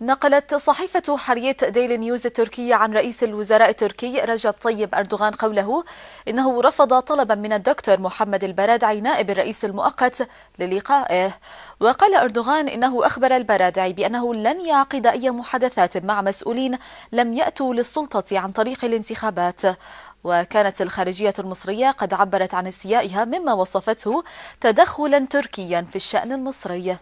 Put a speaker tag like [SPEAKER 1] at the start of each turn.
[SPEAKER 1] نقلت صحيفة حرية ديلي نيوز التركية عن رئيس الوزراء التركي رجب طيب أردوغان قوله إنه رفض طلبا من الدكتور محمد البرادعي نائب الرئيس المؤقت للقائه وقال أردوغان إنه أخبر البرادعي بأنه لن يعقد أي محادثات مع مسؤولين لم يأتوا للسلطة عن طريق الانتخابات وكانت الخارجية المصرية قد عبرت عن استيائها مما وصفته تدخلا تركيا في الشأن المصري